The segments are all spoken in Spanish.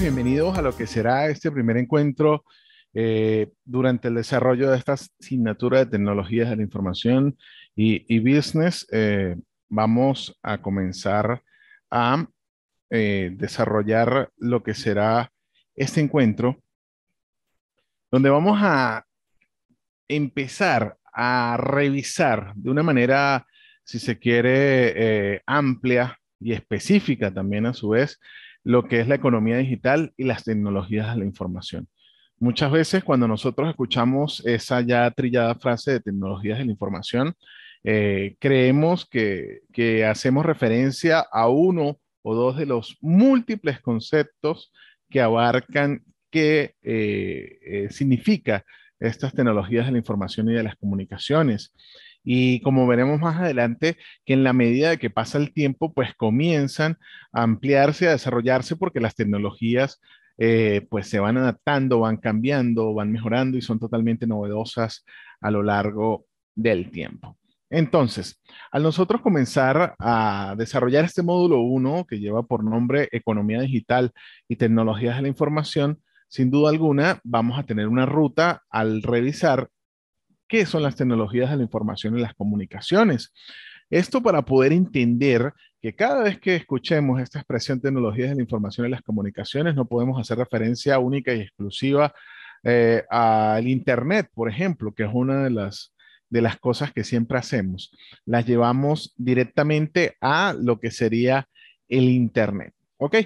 bienvenidos a lo que será este primer encuentro eh, durante el desarrollo de esta asignatura de tecnologías de la información y, business. Eh, vamos a comenzar a eh, desarrollar lo que será este encuentro, donde vamos a empezar a revisar de una manera, si se quiere, amplia y específica también a su vez, lo que es la economía digital y las tecnologías de la información. Muchas veces cuando nosotros escuchamos esa ya trillada frase de tecnologías de la información, eh, creemos que, hacemos referencia a uno o dos de los múltiples conceptos que abarcan qué eh, eh, significa estas tecnologías de la información y de las comunicaciones y como veremos más adelante, que en la medida de que pasa el tiempo, pues comienzan a ampliarse, a desarrollarse, porque las tecnologías eh, pues se van adaptando, van cambiando, van mejorando y son totalmente novedosas a lo largo del tiempo. Entonces, al nosotros comenzar a desarrollar este módulo 1, que lleva por nombre Economía Digital y Tecnologías de la Información, sin duda alguna vamos a tener una ruta al revisar qué son las tecnologías de la información y las comunicaciones. Esto para poder entender que cada vez que escuchemos esta expresión tecnologías de la información y las comunicaciones, no podemos hacer referencia única y exclusiva eh, al Internet, por ejemplo, que es una de las, de las cosas que siempre hacemos. Las llevamos directamente a lo que sería el Internet. ¿Ok?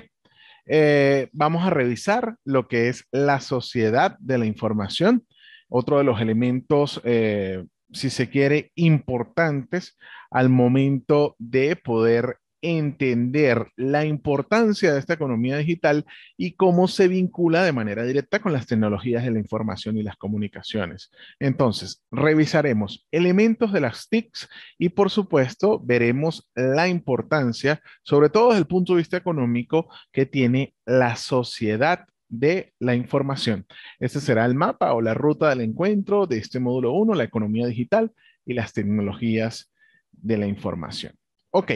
Eh, vamos a revisar lo que es la sociedad de la información otro de los elementos, eh, si se quiere, importantes al momento de poder entender la importancia de esta economía digital y cómo se vincula de manera directa con las tecnologías de la información y las comunicaciones. Entonces, revisaremos elementos de las TICs y, por supuesto, veremos la importancia, sobre todo desde el punto de vista económico, que tiene la sociedad de la información. Este será el mapa o la ruta del encuentro de este módulo 1, la economía digital y las tecnologías de la información. Ok,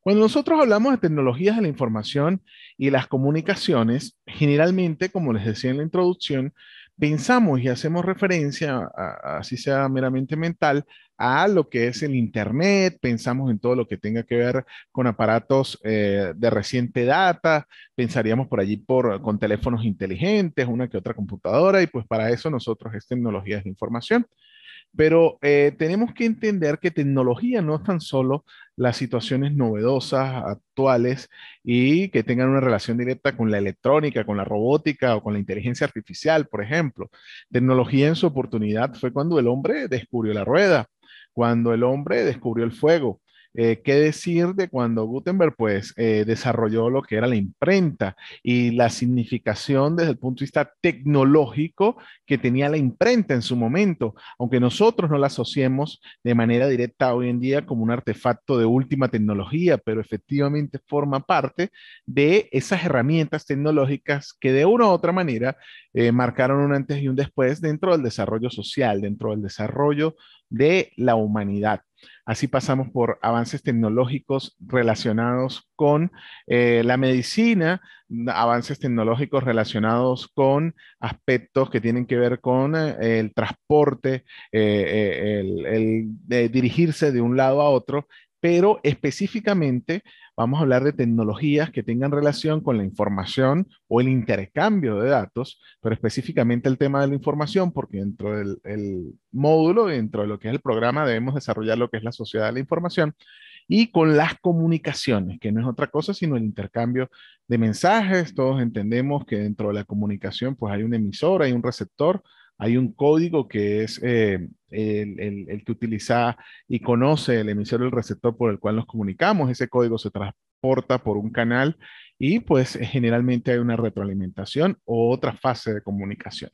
cuando nosotros hablamos de tecnologías de la información y las comunicaciones, generalmente, como les decía en la introducción, pensamos y hacemos referencia, así sea meramente mental, a lo que es el Internet, pensamos en todo lo que tenga que ver con aparatos eh, de reciente data, pensaríamos por allí por, con teléfonos inteligentes, una que otra computadora, y pues para eso nosotros es tecnologías de información. Pero eh, tenemos que entender que tecnología no es tan solo las situaciones novedosas, actuales y que tengan una relación directa con la electrónica, con la robótica o con la inteligencia artificial, por ejemplo. Tecnología en su oportunidad fue cuando el hombre descubrió la rueda, cuando el hombre descubrió el fuego, eh, ¿Qué decir de cuando Gutenberg pues, eh, desarrolló lo que era la imprenta y la significación desde el punto de vista tecnológico que tenía la imprenta en su momento? Aunque nosotros no la asociemos de manera directa hoy en día como un artefacto de última tecnología, pero efectivamente forma parte de esas herramientas tecnológicas que de una u otra manera eh, marcaron un antes y un después dentro del desarrollo social, dentro del desarrollo de la humanidad. Así pasamos por avances tecnológicos relacionados con eh, la medicina, avances tecnológicos relacionados con aspectos que tienen que ver con eh, el transporte, eh, el, dirigirse de un lado a otro pero específicamente vamos a hablar de tecnologías que tengan relación con la información o el intercambio de datos, pero específicamente el tema de la información, porque dentro del módulo, dentro de lo que es el programa, debemos desarrollar lo que es la sociedad de la información y con las comunicaciones, que no es otra cosa sino el intercambio de mensajes. Todos entendemos que dentro de la comunicación pues hay un emisor, hay un receptor, hay un código que es eh, el, que utiliza y conoce el emisor y el receptor por el cual nos comunicamos. Ese código se, tra porta por un canal y pues generalmente hay una retroalimentación o otra fase de comunicación.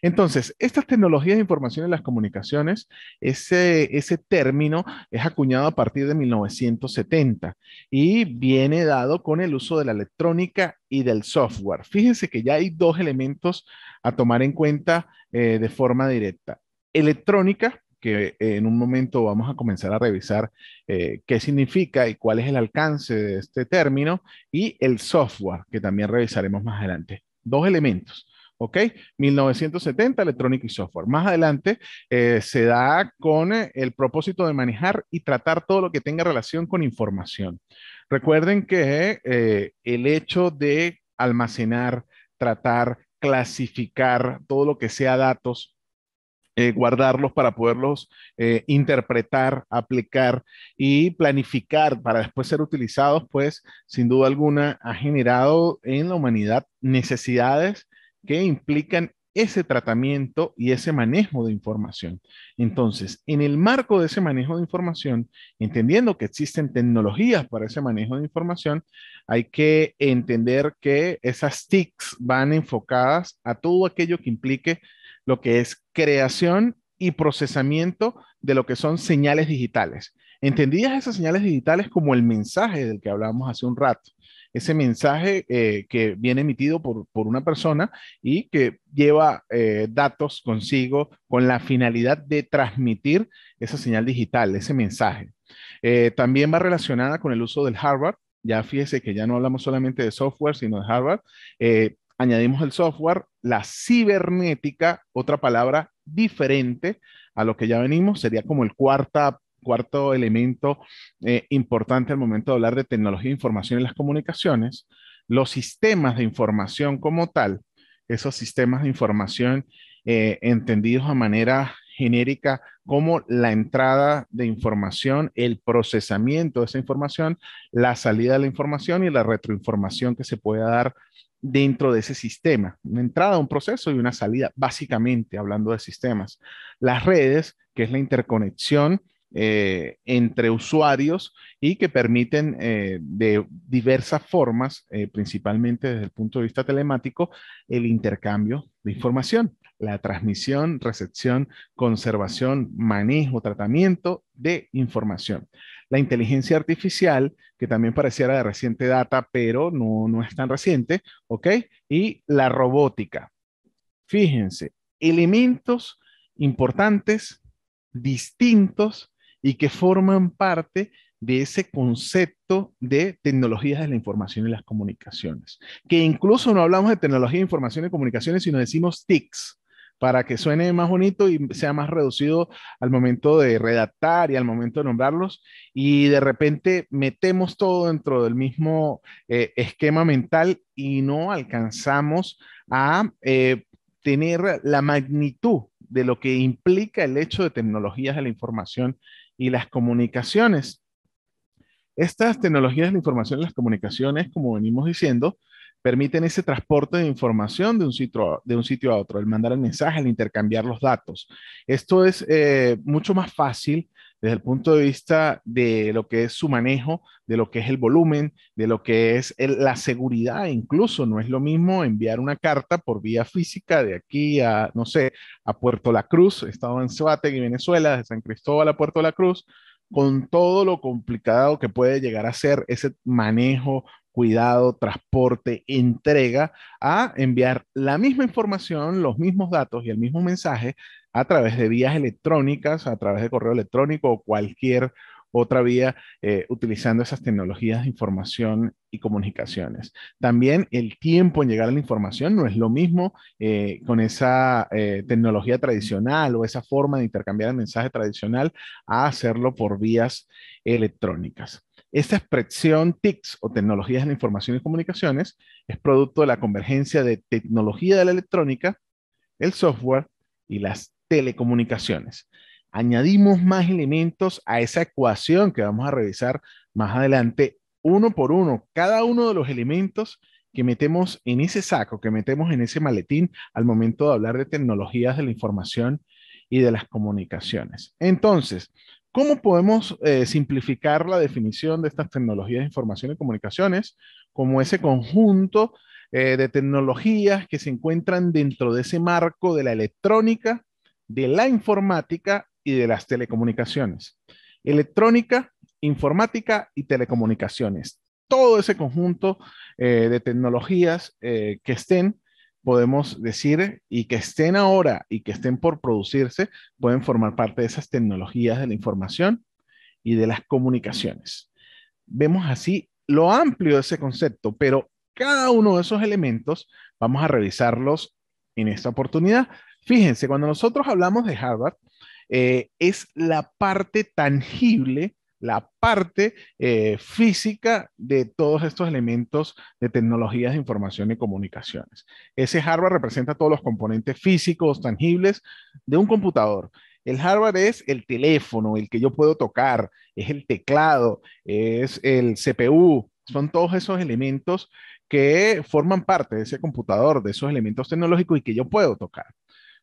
Entonces, estas tecnologías de información y las comunicaciones, ese, ese término es acuñado a partir de 1970 y viene dado con el uso de la electrónica y del software. Fíjense que ya hay dos elementos a tomar en cuenta eh, de forma directa. Electrónica, que en un momento vamos a comenzar a revisar eh, qué significa y cuál es el alcance de este término, y el software, que también revisaremos más adelante. Dos elementos. ¿ok? 1970, electrónica y software. Más adelante eh, se da con eh, el propósito de manejar y tratar todo lo que tenga relación con información. Recuerden que el hecho de almacenar, tratar, clasificar todo lo que sea datos eh, guardarlos para poderlos eh, interpretar, aplicar y planificar para después ser utilizados, pues sin duda alguna ha generado en la humanidad necesidades que implican ese tratamiento y ese manejo de información. Entonces, en el marco de ese manejo de información, entendiendo que existen tecnologías para ese manejo de información, hay que entender que esas TICs van enfocadas a todo aquello que implique lo que es creación y procesamiento de lo que son señales digitales. Entendidas esas señales digitales como el mensaje del que hablábamos hace un rato, ese mensaje eh, que viene emitido por, una persona y que lleva eh, datos consigo con la finalidad de transmitir esa señal digital, ese mensaje. Eh, también va relacionada con el uso del hardware. Ya fíjese que ya no hablamos solamente de software, sino de hardware añadimos el software la cibernética, otra palabra diferente a lo que ya venimos, sería como el cuarta, cuarto elemento eh, importante al momento de hablar de tecnología de información y las comunicaciones, los sistemas de información como tal, esos sistemas de información eh, entendidos a manera genérica como la entrada de información, el procesamiento de esa información, la salida de la información y la retroinformación que se pueda dar dentro de ese sistema. Una entrada, un proceso y una salida, básicamente hablando de sistemas. Las redes, que es la interconexión eh, entre usuarios y que permiten eh, de diversas formas, eh, principalmente desde el punto de vista telemático, el intercambio de información la transmisión, recepción, conservación, manejo, tratamiento de información. La inteligencia artificial, que también pareciera de reciente data, pero no, no es tan reciente, ¿ok? Y la robótica. Fíjense, elementos importantes, distintos y que forman parte de ese concepto de tecnologías de la información y las comunicaciones, que incluso no hablamos de tecnología de información y comunicaciones, sino decimos TICs, para que suene más bonito y sea más reducido al momento de redactar y al momento de nombrarlos. Y de repente metemos todo dentro del mismo eh, esquema mental y no alcanzamos a eh, tener la magnitud de lo que implica el hecho de tecnologías de la información y las comunicaciones. Estas tecnologías de la información y las comunicaciones, como venimos diciendo, permiten ese transporte de información de un sitio a, de un sitio a otro, el mandar el mensaje, el intercambiar los datos. Esto es eh, mucho más fácil desde el punto de vista de lo que es su manejo, de lo que es el volumen, de lo que es la seguridad, incluso no es lo mismo enviar una carta por vía física de aquí a, no sé, a Puerto La Cruz, he estado en y Venezuela, de San Cristóbal a Puerto La Cruz, con todo lo complicado que puede llegar a ser ese manejo cuidado, transporte, entrega, a enviar la misma información, los mismos datos y el mismo mensaje a través de vías electrónicas, a través de correo electrónico o cualquier otra vía eh, utilizando esas tecnologías de información y comunicaciones. También el tiempo en llegar a la información no es lo mismo eh, con esa eh, tecnología tradicional o esa forma de intercambiar el mensaje tradicional a hacerlo por vías electrónicas. Esta expresión TICS o tecnologías de la información y comunicaciones es producto de la convergencia de tecnología de la electrónica, el software y las telecomunicaciones. Añadimos más elementos a esa ecuación que vamos a revisar más adelante uno por uno, cada uno de los elementos que metemos en ese saco, que metemos en ese maletín al momento de hablar de tecnologías de la información y de las comunicaciones. Entonces, ¿Cómo podemos eh, simplificar la definición de estas tecnologías de información y comunicaciones como ese conjunto eh, de tecnologías que se encuentran dentro de ese marco de la electrónica, de la informática y de las telecomunicaciones? Electrónica, informática y telecomunicaciones. Todo ese conjunto eh, de tecnologías que estén podemos decir, eh, y que estén ahora y que estén por producirse, pueden formar parte de esas tecnologías de la información y de las comunicaciones. Vemos así lo amplio de ese concepto, pero cada uno de esos elementos vamos a revisarlos en esta oportunidad. Fíjense, cuando nosotros hablamos de Harvard, eh, es la parte tangible la parte eh, física de todos estos elementos de tecnologías de información y comunicaciones. Ese hardware representa todos los componentes físicos, tangibles de un computador. El hardware es el teléfono, el que yo puedo tocar, es el teclado, es el CPU, son todos esos elementos que forman parte de ese computador, de esos elementos tecnológicos y que yo puedo tocar.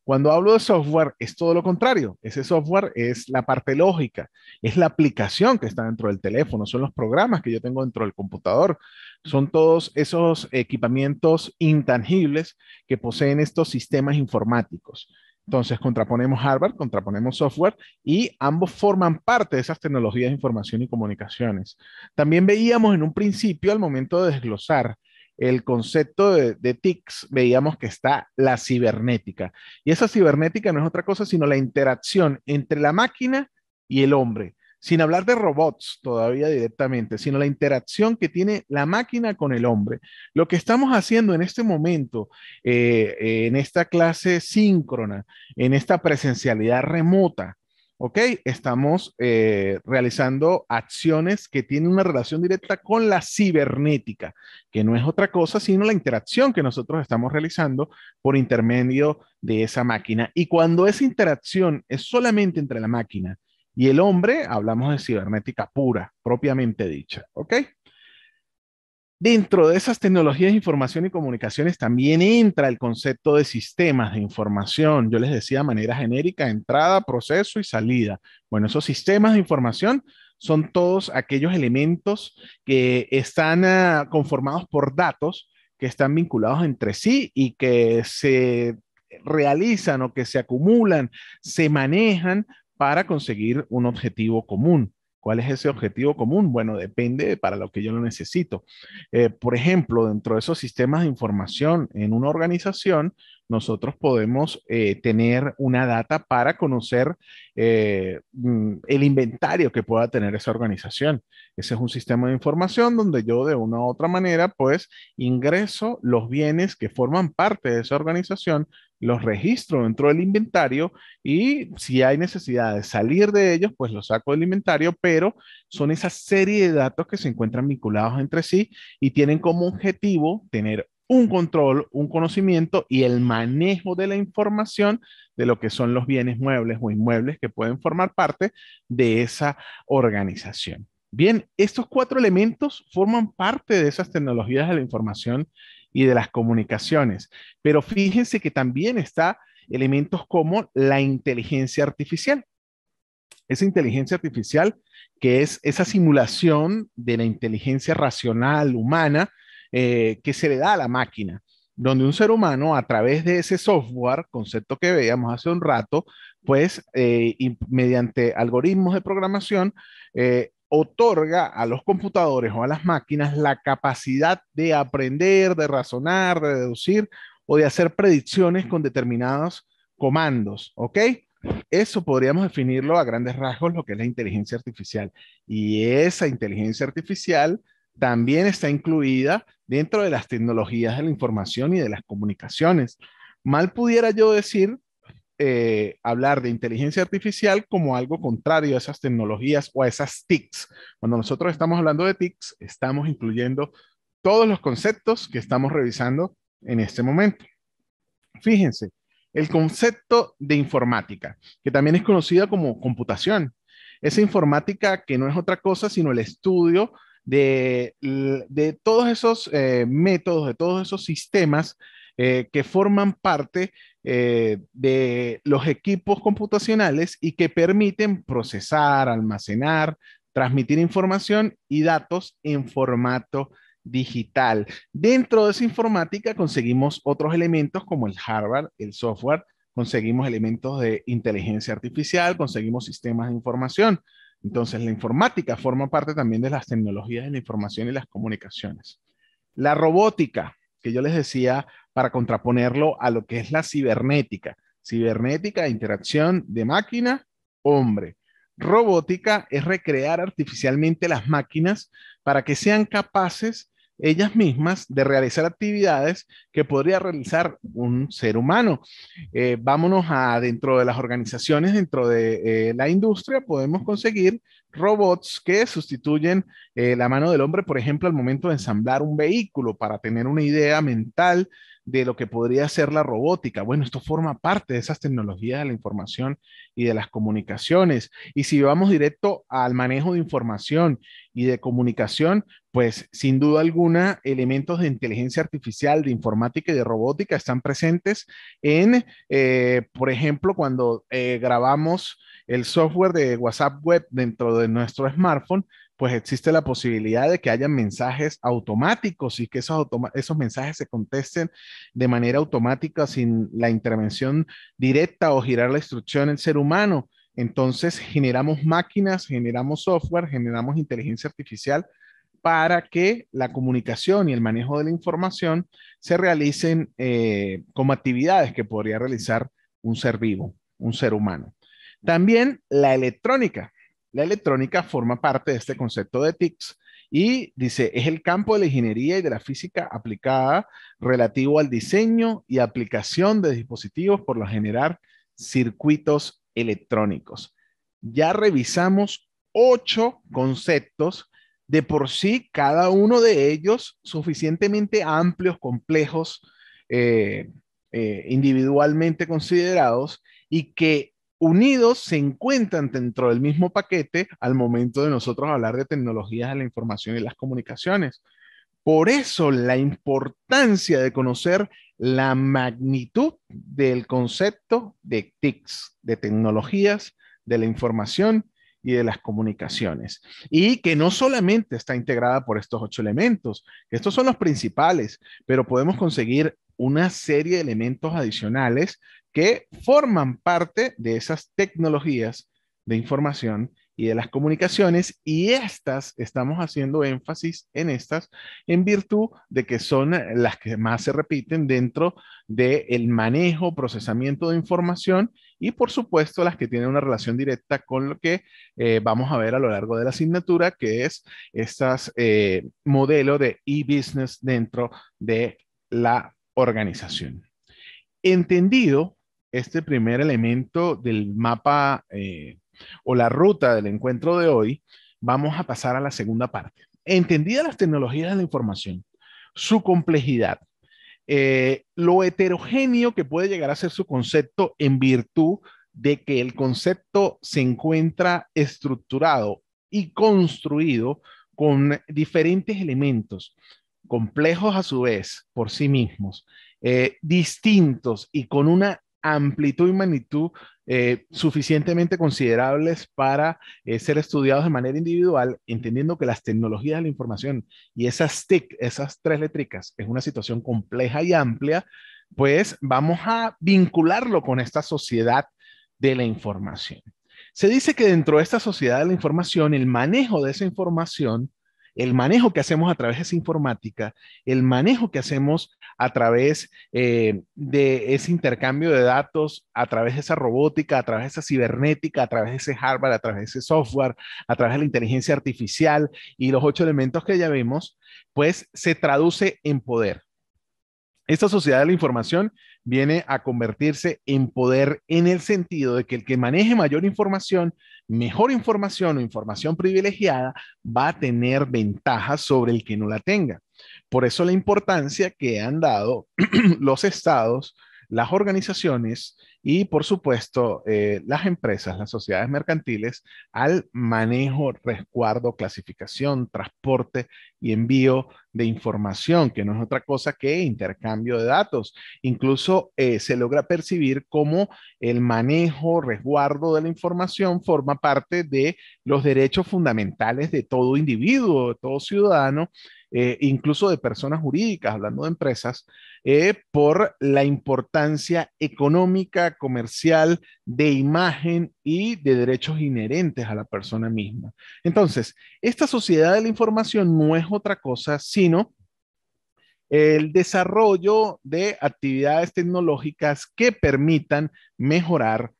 Cuando hablo de software, es todo lo contrario. Ese software es la parte lógica, es la aplicación que está dentro del teléfono, son los programas que yo tengo dentro del computador, son todos esos equipamientos intangibles que poseen estos sistemas informáticos. Entonces, contraponemos hardware, contraponemos software y ambos forman parte de esas tecnologías de información y comunicaciones. También veíamos en un principio, al momento de desglosar el concepto de, TICS, veíamos que está la cibernética. Y esa cibernética no es otra cosa sino la interacción entre la máquina y el hombre, sin hablar de robots todavía directamente, sino la interacción que tiene la máquina con el hombre. Lo que estamos haciendo en este momento, eh, en esta clase síncrona, en esta presencialidad remota, ¿ok? Estamos eh, realizando acciones que tienen una relación directa con la cibernética, que no es otra cosa sino la interacción que nosotros estamos realizando por intermedio de esa máquina. Y cuando esa interacción es solamente entre la máquina y el hombre, hablamos de cibernética pura, propiamente dicha, ¿ok? Dentro de esas tecnologías de información y comunicaciones también entra el concepto de sistemas de información. Yo les decía de manera genérica, entrada, proceso y salida. Bueno, esos sistemas de información son todos aquellos elementos que están ah, conformados por datos que están vinculados entre sí y que se realizan o que se acumulan, se manejan para conseguir un objetivo común. ¿Cuál es ese objetivo común? Bueno, depende para lo que yo lo necesito. Eh, por ejemplo, dentro de esos sistemas de información en una organización, nosotros podemos eh, tener una data para conocer eh, mm, el inventario que pueda tener esa organización. Ese es un sistema de información donde yo de una u otra manera pues ingreso los bienes que forman parte de esa organización los registro dentro del inventario y si hay necesidad de salir de ellos, pues los saco del inventario, pero son esa serie de datos que se encuentran vinculados entre sí y tienen como objetivo tener un control, un conocimiento y el manejo de la información de lo que son los bienes muebles o inmuebles que pueden formar parte de esa organización. Bien, estos cuatro elementos forman parte de esas tecnologías de la información y de las comunicaciones. Pero fíjense que también está elementos como la inteligencia artificial. Esa inteligencia artificial, que es esa simulación de la inteligencia racional humana eh, que se le da a la máquina, donde un ser humano a través de ese software, concepto que veíamos hace un rato, pues eh, mediante algoritmos de programación, eh, otorga a los computadores o a las máquinas la capacidad de aprender, de razonar, de deducir o de hacer predicciones con determinados comandos, ¿ok? Eso podríamos definirlo a grandes rasgos lo que es la inteligencia artificial. Y esa inteligencia artificial también está incluida dentro de las tecnologías de la información y de las comunicaciones. Mal pudiera yo decir eh, hablar de inteligencia artificial como algo contrario a esas tecnologías o a esas TICs. Cuando nosotros estamos hablando de TICs, estamos incluyendo todos los conceptos que estamos revisando en este momento. Fíjense, el concepto de informática, que también es conocida como computación. Esa informática que no es otra cosa sino el estudio de, todos esos eh, métodos, de todos esos sistemas eh, que forman parte eh, de los equipos computacionales y que permiten procesar, almacenar, transmitir información y datos en formato digital. Dentro de esa informática conseguimos otros elementos como el hardware, el software, conseguimos elementos de inteligencia artificial, conseguimos sistemas de información. Entonces, la informática forma parte también de las tecnologías de la información y las comunicaciones. La robótica, que yo les decía para contraponerlo a lo que es la cibernética. Cibernética, interacción de máquina, hombre. Robótica es recrear artificialmente las máquinas para que sean capaces ellas mismas de realizar actividades que podría realizar un ser humano. Eh, vámonos a dentro de las organizaciones, dentro de eh, la industria, podemos conseguir robots que sustituyen eh, la mano del hombre, por ejemplo, al momento de ensamblar un vehículo para tener una idea mental de lo que podría ser la robótica. Bueno, esto forma parte de esas tecnologías de la información y de las comunicaciones. Y si vamos directo al manejo de información y de comunicación, pues sin duda alguna, elementos de inteligencia artificial, de informática y de robótica están presentes en, eh, por ejemplo, cuando eh, grabamos el software de WhatsApp Web dentro de nuestro smartphone, pues existe la posibilidad de que haya mensajes automáticos y que esos, esos mensajes se contesten de manera automática sin la intervención directa o girar la instrucción en ser humano. Entonces generamos máquinas, generamos software, generamos inteligencia artificial para que la comunicación y el manejo de la información se realicen eh, como actividades que podría realizar un ser vivo, un ser humano. También la electrónica, la electrónica forma parte de este concepto de TICS y dice, es el campo de la ingeniería y de la física aplicada relativo al diseño y aplicación de dispositivos por lo general circuitos electrónicos. Ya revisamos ocho conceptos, de por sí cada uno de ellos suficientemente amplios, complejos, eh, eh, individualmente considerados y que unidos se encuentran dentro del mismo paquete al momento de nosotros hablar de tecnologías de la información y las comunicaciones. Por eso la importancia de conocer la magnitud del concepto de TICs, de tecnologías, de la información y de las comunicaciones. Y que no solamente está integrada por estos ocho elementos, estos son los principales, pero podemos conseguir una serie de elementos adicionales que forman parte de esas tecnologías de información y de las comunicaciones y estas estamos haciendo énfasis en estas en virtud de que son eh, las que más se repiten dentro del el manejo, procesamiento de información y por supuesto las que tienen una relación directa con lo que eh, vamos a ver a lo largo de la asignatura, que es estas eh, modelo de e-business dentro de la organización. Entendido este primer elemento del mapa eh, o la ruta del encuentro de hoy, vamos a pasar a la segunda parte. Entendida las tecnologías de la información, su complejidad, eh, lo heterogéneo que puede llegar a ser su concepto en virtud de que el concepto se encuentra estructurado y construido con diferentes elementos, complejos a su vez por sí mismos, eh, distintos y con una amplitud y magnitud eh, suficientemente considerables para eh, ser estudiados de manera individual, entendiendo que las tecnologías de la información y esas TIC, esas tres letricas, es una situación compleja y amplia, pues vamos a vincularlo con esta sociedad de la información. Se dice que dentro de esta sociedad de la información, el manejo de esa información el manejo que hacemos a través de esa informática, el manejo que hacemos a través eh, de ese intercambio de datos, a través de esa robótica, a través de esa cibernética, a través de ese hardware, a través de ese software, a través de la inteligencia artificial y los ocho elementos que ya vimos, pues se traduce en poder. Esta sociedad de la información viene a convertirse en poder en el sentido de que el que maneje mayor información, mejor información o información privilegiada va a tener ventajas sobre el que no la tenga. Por eso la importancia que han dado los estados las organizaciones y, por supuesto, eh, las empresas, las sociedades mercantiles al manejo, resguardo, clasificación, transporte y envío de información, que no es otra cosa que intercambio de datos. Incluso eh, se logra percibir cómo el manejo, resguardo de la información forma parte de los derechos fundamentales de todo individuo, de todo ciudadano, eh, incluso de personas jurídicas, hablando de empresas, eh, por la importancia económica, comercial, de imagen y de derechos inherentes a la persona misma. Entonces, esta sociedad de la información no es otra cosa sino el desarrollo de actividades tecnológicas que permitan mejorar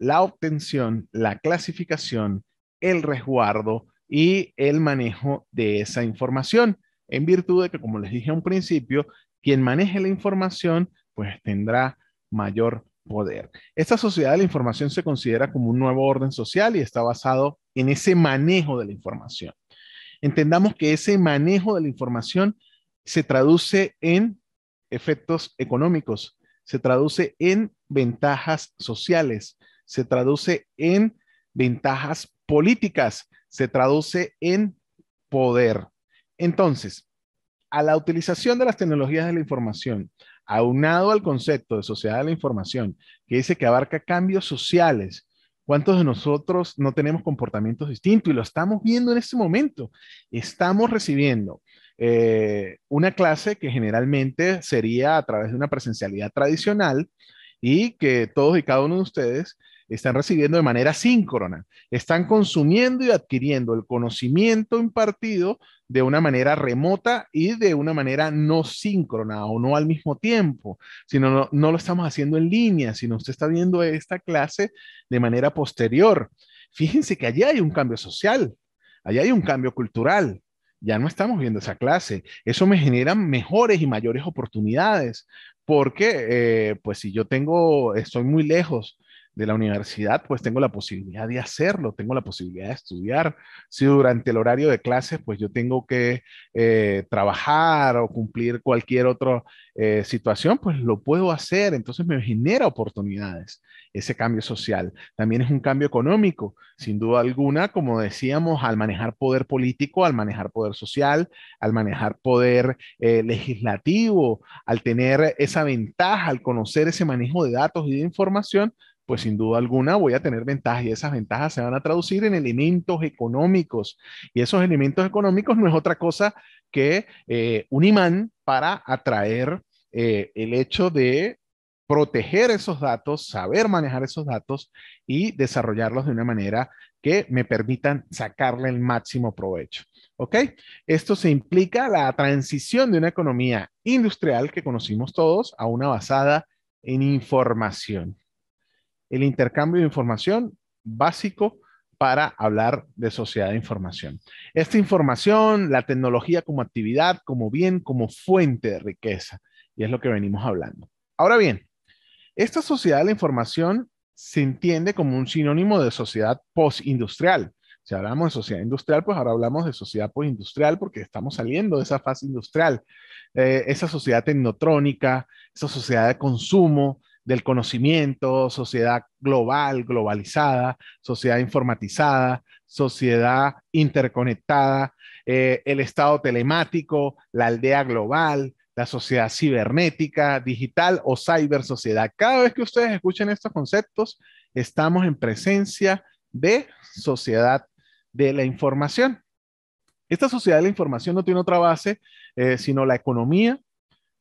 la obtención, la clasificación, el resguardo y el manejo de esa información en virtud de que, como les dije a un principio, quien maneje la información, pues tendrá mayor poder. Esta sociedad de la información se considera como un nuevo orden social y está basado en ese manejo de la información. Entendamos que ese manejo de la información se traduce en efectos económicos, se traduce en ventajas sociales, se traduce en ventajas políticas, se traduce en poder. Entonces, a la utilización de las tecnologías de la información, aunado al concepto de sociedad de la información, que dice que abarca cambios sociales, ¿cuántos de nosotros no tenemos comportamientos distintos? Y lo estamos viendo en este momento. Estamos recibiendo eh, una clase que generalmente sería a través de una presencialidad tradicional y que todos y cada uno de ustedes están recibiendo de manera síncrona, están consumiendo y adquiriendo el conocimiento impartido de una manera remota y de una manera no síncrona o no al mismo tiempo, sino no, lo estamos haciendo en línea, sino usted está viendo esta clase de manera posterior. Fíjense que allí hay un cambio social, allí hay un cambio cultural, ya no estamos viendo esa clase. Eso me genera mejores y mayores oportunidades, porque eh, pues si yo tengo, estoy muy lejos de la universidad, pues tengo la posibilidad de hacerlo, tengo la posibilidad de estudiar. Si durante el horario de clases, pues yo tengo que eh, trabajar o cumplir cualquier otra eh, situación, pues lo puedo hacer. Entonces me genera oportunidades ese cambio social. También es un cambio económico, sin duda alguna, como decíamos, al manejar poder político, al manejar poder social, al manejar poder eh, legislativo, al tener esa ventaja, al conocer ese manejo de datos y de información, pues sin duda alguna voy a tener ventajas y esas ventajas se van a traducir en elementos económicos. Y esos elementos económicos no es otra cosa que eh, un imán para atraer eh, el hecho de proteger esos datos, saber manejar esos datos y desarrollarlos de una manera que me permitan sacarle el máximo provecho. ¿Ok? Esto se implica la transición de una economía industrial que conocimos todos a una basada en información el intercambio de información básico para hablar de sociedad de información. Esta información, la tecnología como actividad, como bien, como fuente de riqueza, y es lo que venimos hablando. Ahora bien, esta sociedad de la información se entiende como un sinónimo de sociedad postindustrial. Si hablamos de sociedad industrial, pues ahora hablamos de sociedad postindustrial porque estamos saliendo de esa fase industrial, eh, esa sociedad tecnotrónica, esa sociedad de consumo, del conocimiento, sociedad global, globalizada, sociedad informatizada, sociedad interconectada, eh, el estado telemático, la aldea global, la sociedad cibernética, digital o cyber sociedad. Cada vez que ustedes escuchen estos conceptos, estamos en presencia de sociedad de la información. Esta sociedad de la información no tiene otra base eh, sino la economía,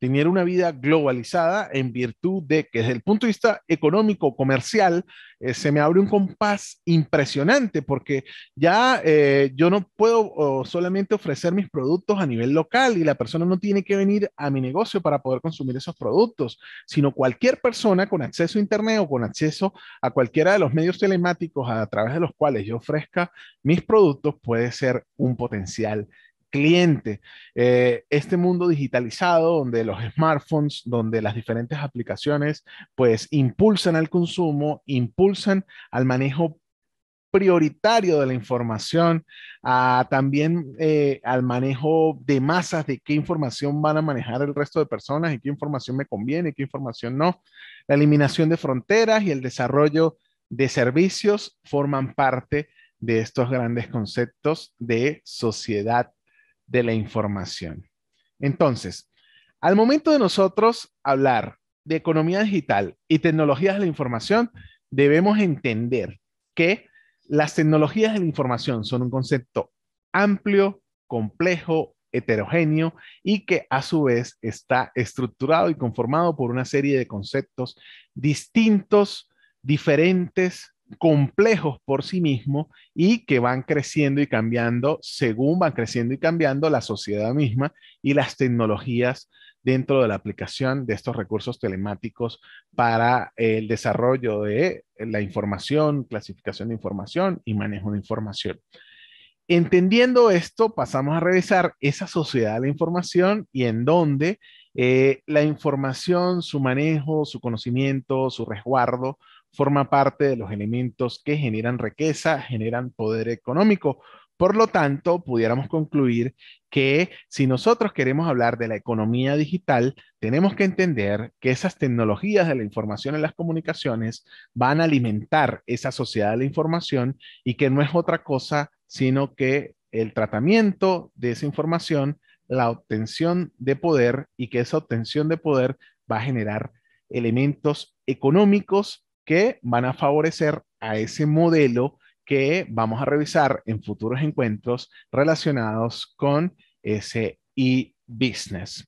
tener una vida globalizada en virtud de que desde el punto de vista económico, comercial, eh, se me abre un compás impresionante porque ya eh, yo no puedo solamente ofrecer mis productos a nivel local y la persona no tiene que venir a mi negocio para poder consumir esos productos, sino cualquier persona con acceso a Internet o con acceso a cualquiera de los medios telemáticos a, a través de los cuales yo ofrezca mis productos puede ser un potencial cliente. Eh, este mundo digitalizado donde los smartphones, donde las diferentes aplicaciones, pues impulsan al consumo, impulsan al manejo prioritario de la información, también eh, al manejo de masas de qué información van a manejar el resto de personas y qué información me conviene y qué información no. La eliminación de fronteras y el desarrollo de servicios forman parte de estos grandes conceptos de sociedad de la información. Entonces, al momento de nosotros hablar de economía digital y tecnologías de la información, debemos entender que las tecnologías de la información son un concepto amplio, complejo, heterogéneo y que a su vez está estructurado y conformado por una serie de conceptos distintos, diferentes, complejos por sí mismos y que van creciendo y cambiando según van creciendo y cambiando la sociedad misma y las tecnologías dentro de la aplicación de estos recursos telemáticos para el desarrollo de la información, clasificación de información y manejo de información. Entendiendo esto, pasamos a revisar esa sociedad de la información y en dónde eh, la información, su manejo, su conocimiento, su resguardo, forma parte de los elementos que generan riqueza, generan poder económico. Por lo tanto, pudiéramos concluir que si nosotros queremos hablar de la economía digital, tenemos que entender que esas tecnologías de la información y las comunicaciones van a alimentar esa sociedad de la información y que no es otra cosa sino que el tratamiento de esa información, la obtención de poder y que esa obtención de poder va a generar elementos económicos que van a favorecer a ese modelo que vamos a revisar en futuros encuentros relacionados con ese e-business.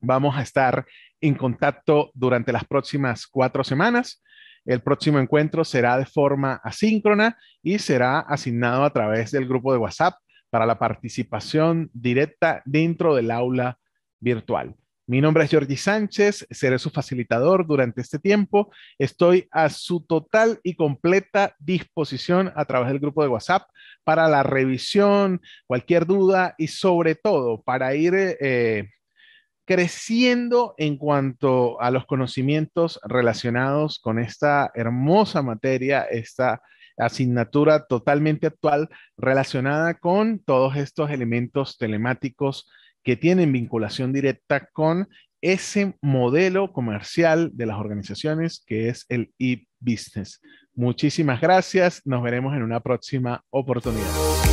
Vamos a estar en contacto durante las próximas cuatro semanas. El próximo encuentro será de forma asíncrona y será asignado a través del grupo de WhatsApp para la participación directa dentro del aula virtual. Mi nombre es Jordi Sánchez, seré su facilitador durante este tiempo. Estoy a su total y completa disposición a través del grupo de WhatsApp para la revisión, cualquier duda y sobre todo para ir eh, creciendo en cuanto a los conocimientos relacionados con esta hermosa materia, esta asignatura totalmente actual relacionada con todos estos elementos telemáticos que tienen vinculación directa con ese modelo comercial de las organizaciones que es el e-business. Muchísimas gracias, nos veremos en una próxima oportunidad.